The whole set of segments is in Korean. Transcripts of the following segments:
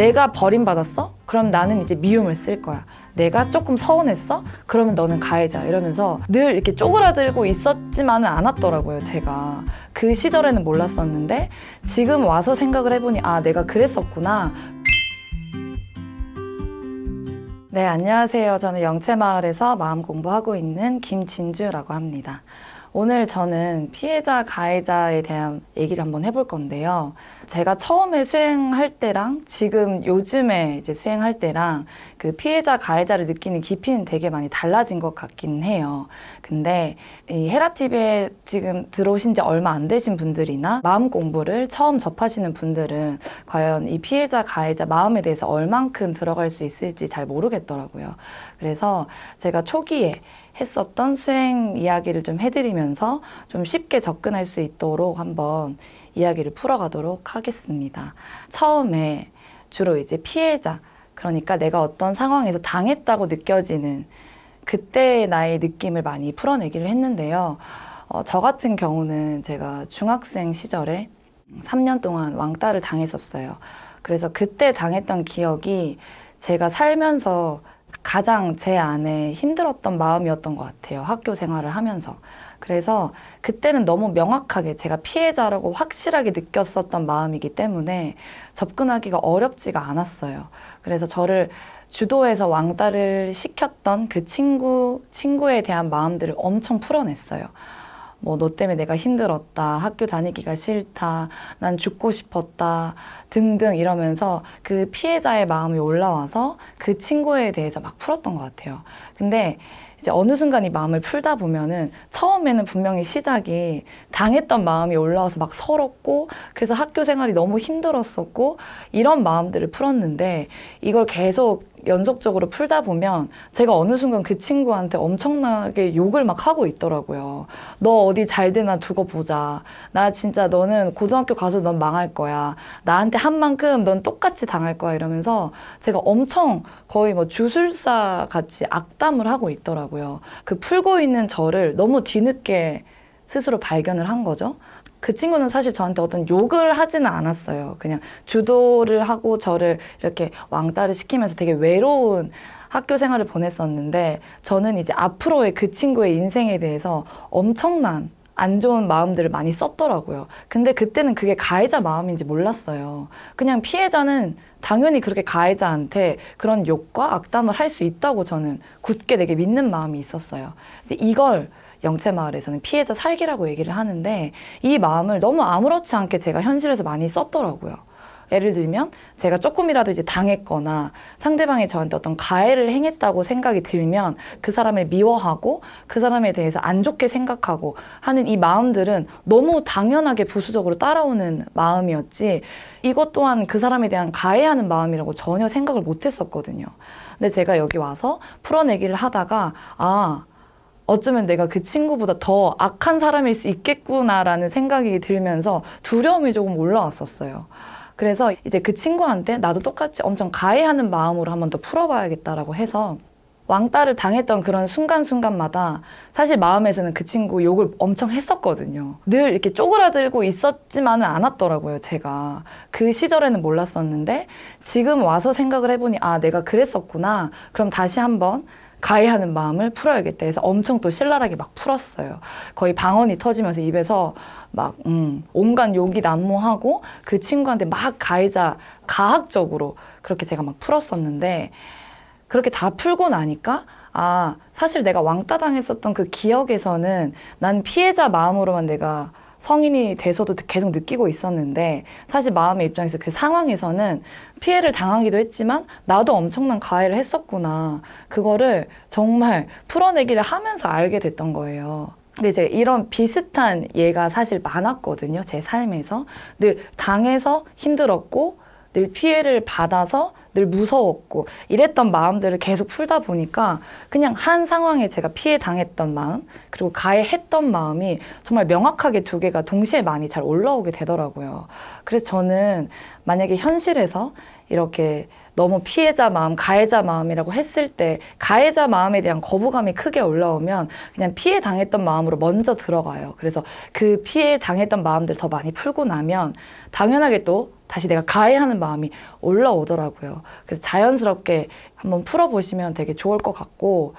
내가 버림받았어? 그럼 나는 이제 미움을 쓸 거야. 내가 조금 서운했어? 그러면 너는 가해자 이러면서 늘 이렇게 쪼그라들고 있었지만은 않았더라고요 제가 그 시절에는 몰랐었는데 지금 와서 생각을 해보니 아 내가 그랬었구나 네 안녕하세요 저는 영채마을에서 마음 공부하고 있는 김진주라고 합니다 오늘 저는 피해자 가해자에 대한 얘기를 한번 해볼 건데요 제가 처음에 수행할 때랑 지금 요즘에 이제 수행할 때랑 그 피해자 가해자를 느끼는 깊이는 되게 많이 달라진 것 같긴 해요. 근데 이 헤라TV에 지금 들어오신 지 얼마 안 되신 분들이나 마음 공부를 처음 접하시는 분들은 과연 이 피해자 가해자 마음에 대해서 얼만큼 들어갈 수 있을지 잘 모르겠더라고요. 그래서 제가 초기에 했었던 수행 이야기를 좀 해드리면서 좀 쉽게 접근할 수 있도록 한번 이야기를 풀어가도록 하겠습니다. 처음에 주로 이제 피해자, 그러니까 내가 어떤 상황에서 당했다고 느껴지는 그때의 나의 느낌을 많이 풀어내기를 했는데요. 어, 저 같은 경우는 제가 중학생 시절에 3년 동안 왕따를 당했었어요. 그래서 그때 당했던 기억이 제가 살면서 가장 제 안에 힘들었던 마음이었던 것 같아요. 학교 생활을 하면서. 그래서 그때는 너무 명확하게 제가 피해자라고 확실하게 느꼈었던 마음이기 때문에 접근하기가 어렵지가 않았어요. 그래서 저를 주도해서 왕따를 시켰던 그 친구, 친구에 대한 마음들을 엄청 풀어냈어요. 뭐, 너 때문에 내가 힘들었다. 학교 다니기가 싫다. 난 죽고 싶었다. 등등 이러면서 그 피해자의 마음이 올라와서 그 친구에 대해서 막 풀었던 것 같아요. 근데 이제 어느 순간 이 마음을 풀다 보면은 처음에는 분명히 시작이 당했던 마음이 올라와서 막 서럽고 그래서 학교 생활이 너무 힘들었었고 이런 마음들을 풀었는데 이걸 계속 연속적으로 풀다 보면 제가 어느 순간 그 친구한테 엄청나게 욕을 막 하고 있더라고요. 너 어디 잘 되나 두고 보자. 나 진짜 너는 고등학교 가서 넌 망할 거야. 나한테 한 만큼 넌 똑같이 당할 거야 이러면서 제가 엄청 거의 뭐 주술사 같이 악담을 하고 있더라고요. 그 풀고 있는 저를 너무 뒤늦게 스스로 발견을 한 거죠. 그 친구는 사실 저한테 어떤 욕을 하지는 않았어요. 그냥 주도를 하고 저를 이렇게 왕따를 시키면서 되게 외로운 학교 생활을 보냈었는데 저는 이제 앞으로의 그 친구의 인생에 대해서 엄청난 안 좋은 마음들을 많이 썼더라고요. 근데 그때는 그게 가해자 마음인지 몰랐어요. 그냥 피해자는 당연히 그렇게 가해자한테 그런 욕과 악담을 할 수 있다고 저는 굳게 되게 믿는 마음이 있었어요. 이걸 영채마을에서는 피해자 살기라고 얘기를 하는데 이 마음을 너무 아무렇지 않게 제가 현실에서 많이 썼더라고요. 예를 들면 제가 조금이라도 이제 당했거나 상대방이 저한테 어떤 가해를 행했다고 생각이 들면 그 사람을 미워하고 그 사람에 대해서 안 좋게 생각하고 하는 이 마음들은 너무 당연하게 부수적으로 따라오는 마음이었지 이것 또한 그 사람에 대한 가해하는 마음이라고 전혀 생각을 못 했었거든요. 근데 제가 여기 와서 풀어내기를 하다가 아 어쩌면 내가 그 친구보다 더 악한 사람일 수 있겠구나라는 생각이 들면서 두려움이 조금 올라왔었어요. 그래서 이제 그 친구한테 나도 똑같이 엄청 가해하는 마음으로 한번더 풀어봐야겠다라고 해서 왕따를 당했던 그런 순간순간마다 사실 마음에서는 그 친구 욕을 엄청 했었거든요. 늘 이렇게 쪼그라들고 있었지만은 않았더라고요, 제가. 그 시절에는 몰랐었는데 지금 와서 생각을 해보니 아, 내가 그랬었구나. 그럼 다시 한번 가해하는 마음을 풀어야겠다 해서 엄청 또 신랄하게 막 풀었어요. 거의 방언이 터지면서 입에서 막 음, 온갖 욕이 난무하고 그 친구한테 막 가해자 가학적으로 그렇게 제가 막 풀었었는데 그렇게 다 풀고 나니까 아 사실 내가 왕따 당했었던 그 기억에서는 난 피해자 마음으로만 내가 성인이 돼서도 계속 느끼고 있었는데 사실 마음의 입장에서 그 상황에서는 피해를 당하기도 했지만 나도 엄청난 가해를 했었구나. 그거를 정말 풀어내기를 하면서 알게 됐던 거예요. 근데 이제 이런 비슷한 예가 사실 많았거든요. 제 삶에서. 늘 당해서 힘들었고 늘 피해를 받아서 늘 무서웠고 이랬던 마음들을 계속 풀다 보니까 그냥 한 상황에 제가 피해 당했던 마음 그리고 가해했던 마음이 정말 명확하게 두 개가 동시에 많이 잘 올라오게 되더라고요. 그래서 저는 만약에 현실에서 이렇게 너무 피해자 마음, 가해자 마음이라고 했을 때 가해자 마음에 대한 거부감이 크게 올라오면 그냥 피해 당했던 마음으로 먼저 들어가요. 그래서 그 피해 당했던 마음들 더 많이 풀고 나면 당연하게 또 다시 내가 가해하는 마음이 올라오더라고요. 그래서 자연스럽게 한번 풀어보시면 되게 좋을 것 같고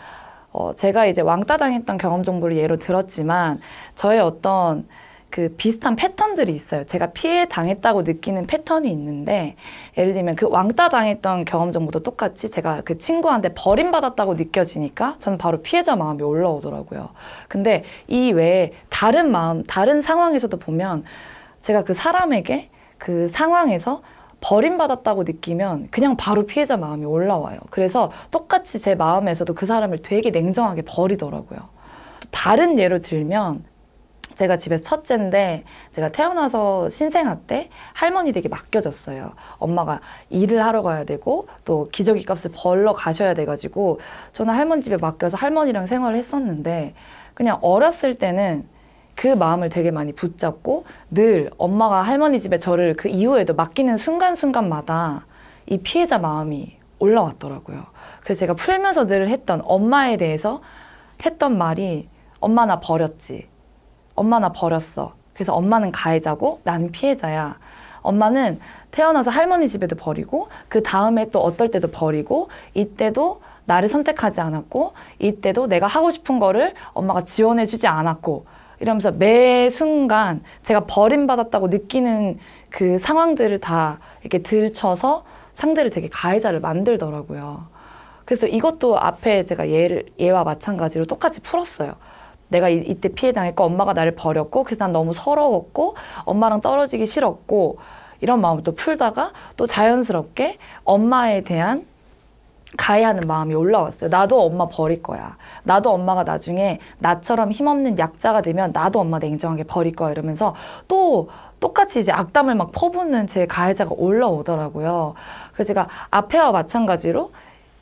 어, 제가 이제 왕따 당했던 경험 정보를 예로 들었지만 저의 어떤 그 비슷한 패턴들이 있어요. 제가 피해 당했다고 느끼는 패턴이 있는데 예를 들면 그 왕따 당했던 경험 정보도 똑같이 제가 그 친구한테 버림받았다고 느껴지니까 저는 바로 피해자 마음이 올라오더라고요. 근데 이 외에 다른 마음, 다른 상황에서도 보면 제가 그 사람에게 그 상황에서 버림받았다고 느끼면 그냥 바로 피해자 마음이 올라와요. 그래서 똑같이 제 마음에서도 그 사람을 되게 냉정하게 버리더라고요. 다른 예로 들면 제가 집에 첫째인데 제가 태어나서 신생아 때 할머니 댁에 맡겨졌어요. 엄마가 일을 하러 가야 되고 또 기저귀 값을 벌러 가셔야 돼가지고 저는 할머니 집에 맡겨서 할머니랑 생활을 했었는데 그냥 어렸을 때는 그 마음을 되게 많이 붙잡고 늘 엄마가 할머니 집에 저를 그 이후에도 맡기는 순간순간마다 이 피해자 마음이 올라왔더라고요. 그래서 제가 풀면서 늘 했던 엄마에 대해서 했던 말이 엄마 나 버렸지. 엄마 나 버렸어. 그래서 엄마는 가해자고 난 피해자야. 엄마는 태어나서 할머니 집에도 버리고 그 다음에 또 어떨 때도 버리고 이때도 나를 선택하지 않았고 이때도 내가 하고 싶은 거를 엄마가 지원해 주지 않았고 이러면서 매 순간 제가 버림받았다고 느끼는 그 상황들을 다 이렇게 들쳐서 상대를 되게 가해자를 만들더라고요. 그래서 이것도 앞에 제가 예를, 예와 마찬가지로 똑같이 풀었어요. 내가 이, 때 피해 당했고 엄마가 나를 버렸고 그래서 난 너무 서러웠고 엄마랑 떨어지기 싫었고 이런 마음을 또 풀다가 또 자연스럽게 엄마에 대한 가해하는 마음이 올라왔어요. 나도 엄마 버릴 거야. 나도 엄마가 나중에 나처럼 힘없는 약자가 되면 나도 엄마 냉정하게 버릴 거야 이러면서 또 똑같이 이제 악담을 막 퍼붓는 제 가해자가 올라오더라고요. 그래서 제가 앞에와 마찬가지로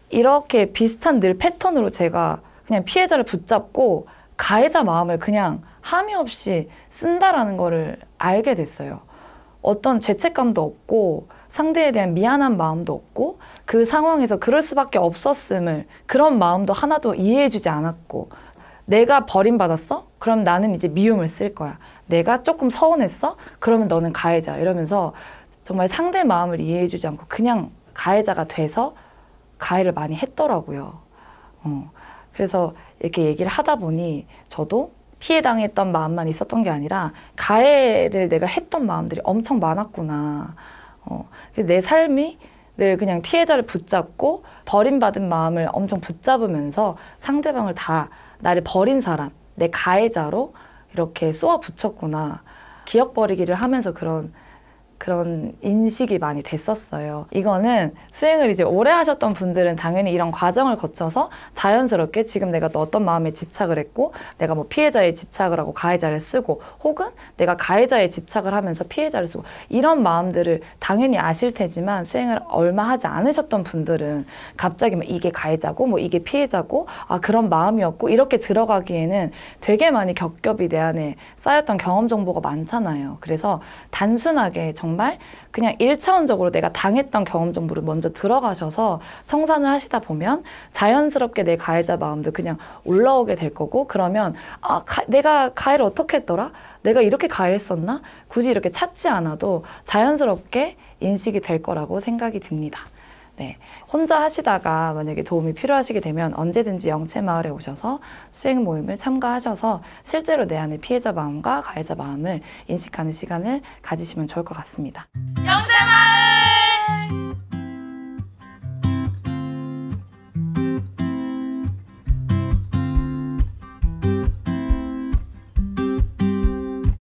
이렇게 비슷한 늘 패턴으로 제가 그냥 피해자를 붙잡고 가해자 마음을 그냥 함의 없이 쓴다라는 거를 알게 됐어요. 어떤 죄책감도 없고 상대에 대한 미안한 마음도 없고 그 상황에서 그럴 수밖에 없었음을 그런 마음도 하나도 이해해주지 않았고 내가 버림받았어? 그럼 나는 이제 미움을 쓸 거야. 내가 조금 서운했어? 그러면 너는 가해자. 이러면서 정말 상대 마음을 이해해주지 않고 그냥 가해자가 돼서 가해를 많이 했더라고요. 어. 그래서 이렇게 얘기를 하다 보니 저도 피해 당했던 마음만 있었던 게 아니라 가해를 내가 했던 마음들이 엄청 많았구나. 어, 내 삶이 늘 그냥 피해자를 붙잡고 버림받은 마음을 엄청 붙잡으면서 상대방을 다 나를 버린 사람, 내 가해자로 이렇게 쏘아 붙였구나. 기억 버리기를 하면서 그런 그런 인식이 많이 됐었어요. 이거는 수행을 이제 오래 하셨던 분들은 당연히 이런 과정을 거쳐서 자연스럽게 지금 내가 또 어떤 마음에 집착을 했고 내가 뭐 피해자에 집착을 하고 가해자를 쓰고 혹은 내가 가해자에 집착을 하면서 피해자를 쓰고 이런 마음들을 당연히 아실 테지만 수행을 얼마 하지 않으셨던 분들은 갑자기 뭐 이게 가해자고 뭐 이게 피해자고 아 그런 마음이었고 이렇게 들어가기에는 되게 많이 겹겹이 내 안에 쌓였던 경험 정보가 많잖아요. 그래서 단순하게 정 정말 그냥 일차원적으로 내가 당했던 경험 정보를 먼저 들어가셔서 청산을 하시다 보면 자연스럽게 내 가해자 마음도 그냥 올라오게 될 거고 그러면 아 가, 내가 가해를 어떻게 했더라? 내가 이렇게 가해했었나? 굳이 이렇게 찾지 않아도 자연스럽게 인식이 될 거라고 생각이 듭니다. 네. 혼자 하시다가 만약에 도움이 필요하시게 되면 언제든지 영채마을에 오셔서 수행 모임을 참가하셔서 실제로 내 안의 피해자 마음과 가해자 마음을 인식하는 시간을 가지시면 좋을 것 같습니다. 영세!